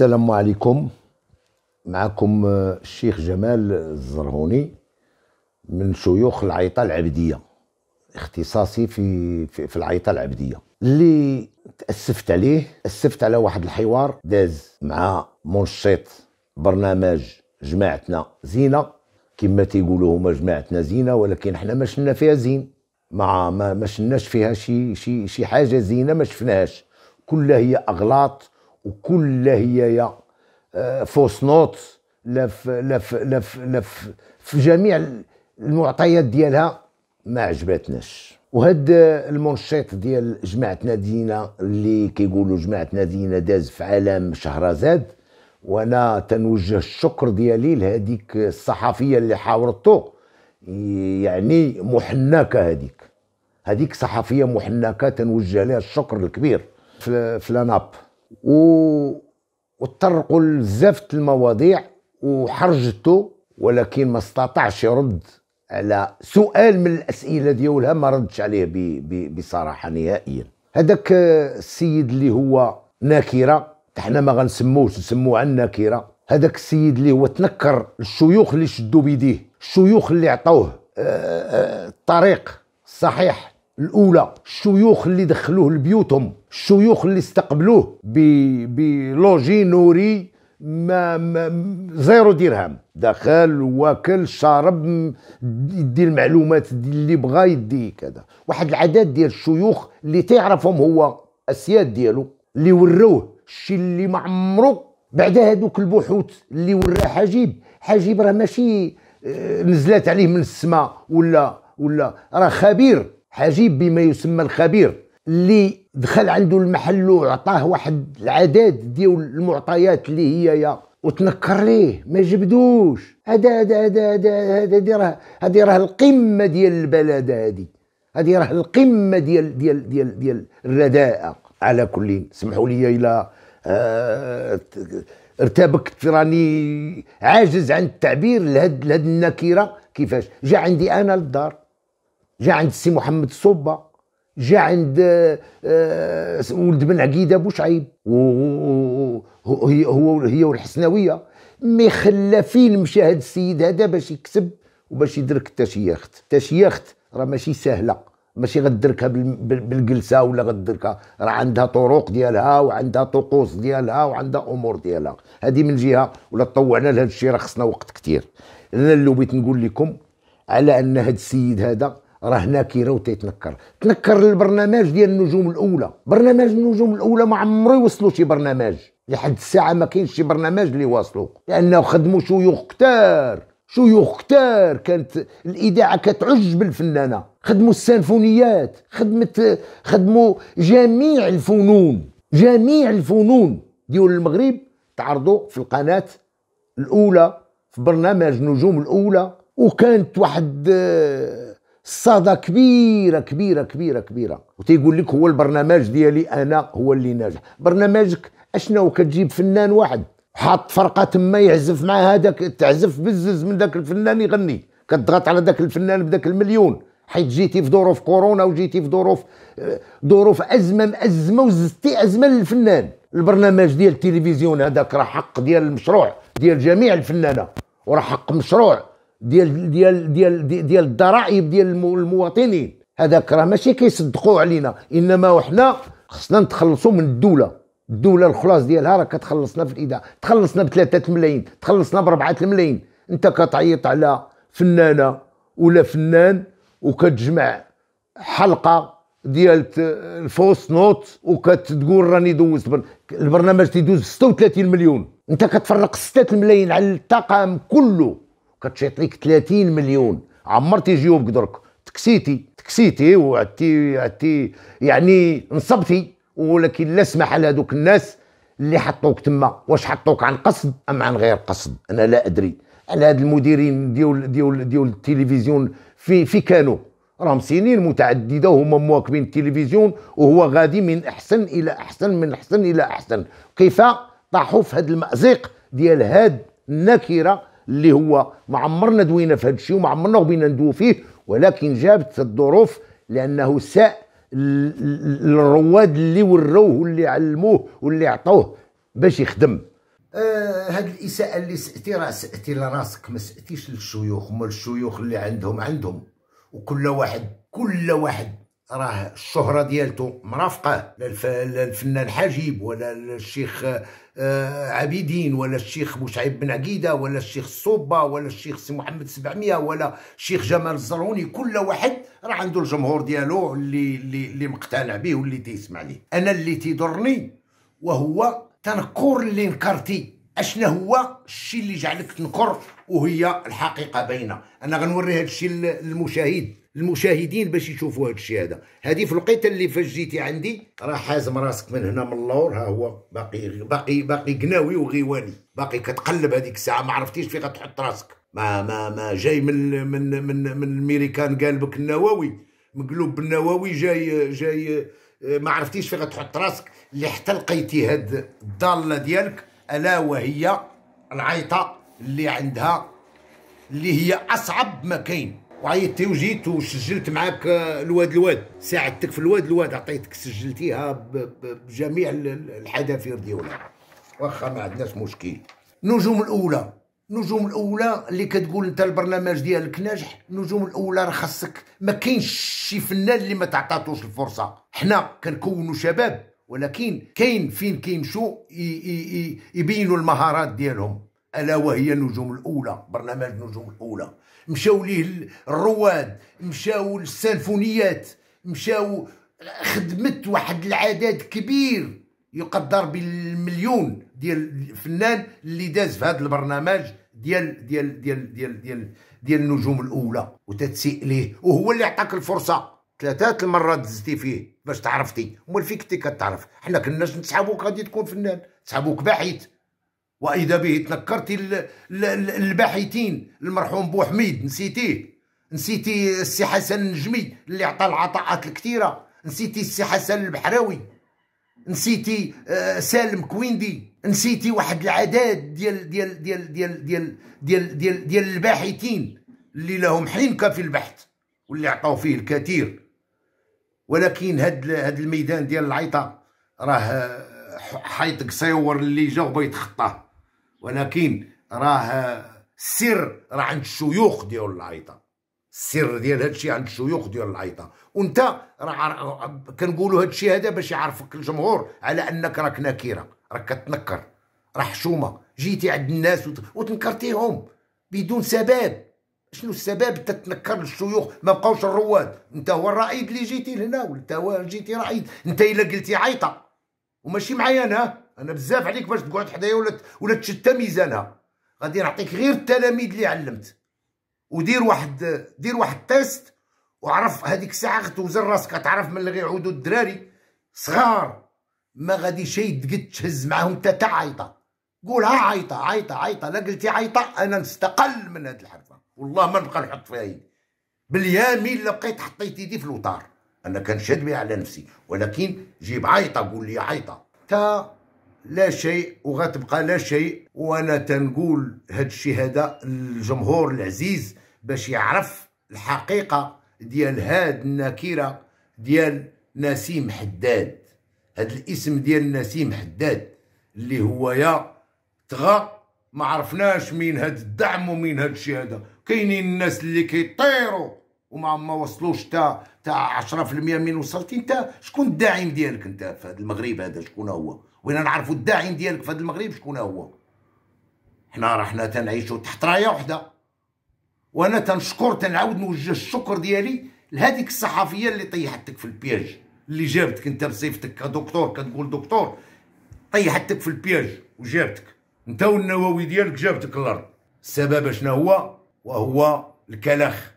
السلام عليكم معكم آه، الشيخ جمال الزرهوني من شيوخ العيطه العبديه اختصاصي في في, في العيطه العبديه اللي تاسفت عليه اسفت على واحد الحوار داز مع منشط برنامج جماعتنا زينه كما تيقولوا هما جماعتنا زينه ولكن احنا ما شلنا فيها زين مع ما ما شلناش فيها شي شي شي حاجه زينه ما شفناهاش كلها هي اغلاط وكل هي فوس نوت آه، لا في لا في لا في جميع المعطيات ديالها ما عجبتناش وهاد المنشط ديال جماعه نادينا اللي كيقولوا جماعه نادينا داز في عالم شهرزاد وانا تنوجه الشكر ديالي لهذيك الصحفيه اللي حاورته يعني محنكه هذيك هذيك صحفيه محنكه تنوجه لها الشكر الكبير في, في لاناب وطرقوا لزافت المواضيع وحرجته ولكن ما استطاعش يرد على سؤال من الاسئله ديالها ما ردش عليه بصراحه نهائيا هذاك السيد اللي هو ناكره حنا ما غنسموهش نسموه عن ناكره هذاك السيد اللي هو تنكر الشيوخ اللي شدوا بيديه الشيوخ اللي عطوه الطريق آه، آه، الصحيح الاولى الشيوخ اللي دخلوه لبيوتهم الشيوخ اللي استقبلوه بلوجي نوري ما, ما زيرو درهم دخل واكل شارب يدي المعلومات اللي بغا يدي كذا واحد العدد ديال الشيوخ اللي تعرفهم هو السياد ديالو اللي وروه الشيء اللي ما عمرو بعد هذوك البحوث اللي وراه حجيب حجيب راه ماشي آه، نزلات عليه من السماء ولا ولا راه خبير حجيب بما يسمى الخبير اللي دخل عنده المحل وعطاه واحد العداد ديال المعطيات اللي هي يا وتنكر ليه ما جبدوش هذا هذا هذا هذا راه هذه راه القمه ديال البلد هذه هذه راه القمه ديال ديال ديال ديال الرداءه على كل سمحوا لي الا آه ارتبكت راني عاجز عن التعبير لهذه لهاد النكره كيفاش جا عندي انا للدار جا عند السي محمد الصبه جا عند آه، آه، ولد بن عقيده شعيب هو هي والحسناويه مي خلى مشى هذا السيد هذا باش يكسب وباش يدرك التشيخت التشيخت راه ماشي سهله ماشي غدركها بالجلسه ولا غدركها راه عندها طرق ديالها وعندها طقوس ديالها وعندها امور ديالها هذه من جهه ولا طوعنا لهذا الشيء راه خصنا وقت كثير انا اللي بغيت نقول لكم على ان هذا السيد هذا راه كيراو وتيتنكر تنكر البرنامج ديال النجوم الاولى برنامج النجوم الاولى ما عمرو يوصلوا شي برنامج لحد الساعه ما كاينش شي برنامج اللي واصلوا لانه خدموا شيوخ كتار شيوخ كتار كانت الاذاعه كتعج بالفنانه خدموا السانفونيات خدمت خدموا جميع الفنون جميع الفنون ديال المغرب تعرضوا في القناه الاولى في برنامج نجوم الاولى وكانت واحد صدى كبيره كبيره كبيره كبيره وتيقول لك هو البرنامج ديالي انا هو اللي ناجح برنامجك اشنو كتجيب فنان واحد حاط فرقه تما يعزف مع هذاك تعزف بزز من ذاك الفنان يغني كتضغط على ذاك الفنان بذاك المليون حيت جيتي في ظروف كورونا وجيتي في ظروف آه، ظروف ازمه مأزمه وزدتي ازمه للفنان البرنامج ديال التلفزيون هذاك راه حق ديال المشروع ديال جميع الفنانه وراه حق مشروع ديال ديال ديال ديال الضرائب ديال المواطنين هذاك راه ماشي كيصدقوه علينا انما وحنا خصنا نتخلصوا من الدوله الدوله الخلاص ديالها راه كتخلصنا في الاذاعه تخلصنا ب 3 ملايين تخلصنا ب 4 ملايين انت كتعيط على فنانه ولا فنان وكتجمع حلقه ديال الفوس نوت وكتقول راني دوزت البرنامج تيدوز 36 مليون انت كتفرق 6 ملايين على الطاقم كله كنت يعطيك 30 مليون عمرتي جيوبك درك تكسيتي تكسيتي وعدتي عدتي يعني نصبتي ولكن لا سمح لهذوك الناس اللي حطوك تما واش حطوك عن قصد ام عن غير قصد انا لا ادري على هاد المديرين ديال ديال ديال التلفزيون في في كانوا راهم سنين متعدده وهما مواكبين التلفزيون وهو غادي من احسن الى احسن من احسن الى احسن كيف طاحوا في هاد المازق ديال هاد النكره اللي هو ما عمرنا دوينا في هذا الشيء وما عمرنا بينا ندوي فيه ولكن جابت الظروف لانه ساء الرواد اللي وروه واللي علموه واللي عطوه باش يخدم آه هاد الاساءه اللي سأتي راه سأتي لراسك ما سأتيش للشيوخ هما الشيوخ اللي عندهم عندهم وكل واحد كل واحد راه الشهره ديالته مرافقه للفنان الفنان ولا الشيخ آه، عبيدين ولا الشيخ مشعب بن عقيده ولا الشيخ الصوبه ولا الشيخ سي محمد 700 ولا الشيخ جمال الزرعوني كل واحد راه عنده الجمهور ديالو اللي اللي اللي مقتنع به واللي تيسمع ليه انا اللي تيضرني وهو تنكر اللي نكرتي اشنا هو الشيء اللي جعلك تنكر وهي الحقيقه باينه انا غنوري هذا الشيء للمشاهد المشاهدين باش يشوفوا هذا الشيء هذا هذه في الوقيته اللي فاش جيتي عندي راه حازم راسك من هنا من اللور ها هو باقي باقي باقي قناوي وغيواني باقي كتقلب هذيك الساعه ما عرفتيش فين غتحط راسك ما ما ما جاي من من من من الميريكان قالبك النووي مقلوب بالنووي جاي جاي آه، ما عرفتيش فين غتحط راسك اللي حتى لقيتي هاد الضاله ديالك الا وهي العيطه اللي عندها اللي هي اصعب ما كاين وعيطتي وجيت وسجلت معاك آه، الواد الواد ساعدتك في الواد الواد عطيتك سجلتيها بجميع الحذافير ديالها واخا ما عندناش مشكل النجوم الاولى النجوم الاولى اللي كتقول انت البرنامج ديالك ناجح النجوم الاولى راه خاصك ما كاينش شي فنان اللي ما تعطاتوش الفرصه حنا كنكونوا شباب ولكن كاين فين كيمشوا يبينوا المهارات ديالهم الا وهي النجوم الاولى برنامج النجوم الاولى مشاو ليه الرواد مشاو للسيمفونيات مشاو خدمت واحد العدد كبير يقدر بالمليون ديال الفنان اللي داز في هذا البرنامج ديال ديال ديال ديال ديال, ديال النجوم الاولى وتتسيء ليه وهو اللي عطاك الفرصه ثلاثات المرات دزتي فيه باش تعرفتي امال فيك انت كتعرف حنا كناش نسحابوك غادي تكون فنان نسحابوك باحث واذا به تنكرتي الباحثين المرحوم بوحميد نسيتيه نسيتي السي حسن النجمي اللي عطى العطاءات الكثيره نسيتي السي حسن البحراوي نسيتي آه، سالم كويندي نسيتي واحد ديال ديال ديال ديال ديال ديال ديال ديال, ديال الباحثين اللي لهم حنكه في البحث واللي عطاو فيه الكثير ولكن هاد هاد الميدان ديال العيطه راه حيط قصيور اللي جا وبغى يتخطاه ولكن راه السر راه عند الشيوخ ديال العيطه السر ديال هادشي عند الشيوخ ديال العيطه وانت راه كنقولوا هادشي هذا باش يعرفك الجمهور على انك راك نكيره راك كتنكر راه حشومه جيتي عند الناس وتنكرتيهم بدون سبب شنو السبب تتنكر للشيوخ ما بقاوش الرواد انت هو الرعيد اللي جيتي لهنا ولا انت هو جيتي رعيد انت الا قلتي عيطه وماشي معايا انا انا بزاف عليك باش تقعد حدايا ولا ولا تشتى ميزانها غادي نعطيك غير التلاميذ اللي علمت ودير واحد دير واحد تيست وعرف هذيك الساعه غتوزن راسك غتعرف من اللي غيعودوا الدراري صغار ما غادي شي تقد تهز معاهم حتى عيطه قولها عيطه عيطه عيطه لا قلتي عيطه انا نستقل من هاد الحرفه والله ما نبقى نحط فيها يدي باليمين لقيت حطيت يدي في الوتار انا كنشهد بها على نفسي ولكن جيب عيطه قول لي عيطه تا لا شيء وغتبقى لا شيء وانا تنقول هاد الشيء هذا للجمهور العزيز باش يعرف الحقيقه ديال هاد النكيره ديال نسيم حداد هاد الاسم ديال نسيم حداد اللي هو يا تغى ما عرفناش مين هاد الدعم ومين هاد الشيء هذا كاينين الناس اللي كيطيروا وما ما وصلوش حتى تاع 10% من وصلتي انت شكون الداعم ديالك انت في هذا المغرب هذا شكون هو وين نعرفوا الداعم ديالك في هذا المغرب شكون هو حنا راحنا تنعيشوا تحت رايه وحده وانا تنشكر تنعاود نوجه الشكر ديالي لهذيك الصحفيه اللي طيحتك في البياج اللي جابتك انت بصفتك كدكتور كتقول دكتور طيحتك في البياج وجابتك انت والنواوي ديالك جابتك الارض السبب شنو هو وهو الكلخ